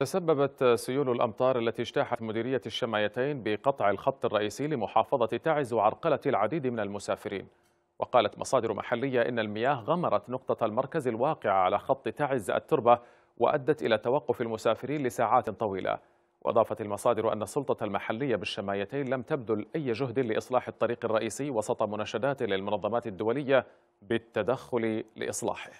تسببت سيول الأمطار التي اجتاحت مديرية الشمايتين بقطع الخط الرئيسي لمحافظة تعز وعرقلة العديد من المسافرين وقالت مصادر محلية إن المياه غمرت نقطة المركز الواقعة على خط تعز التربة وأدت إلى توقف المسافرين لساعات طويلة وأضافت المصادر أن السلطة المحلية بالشمايتين لم تبذل أي جهد لإصلاح الطريق الرئيسي وسط مناشدات للمنظمات الدولية بالتدخل لإصلاحه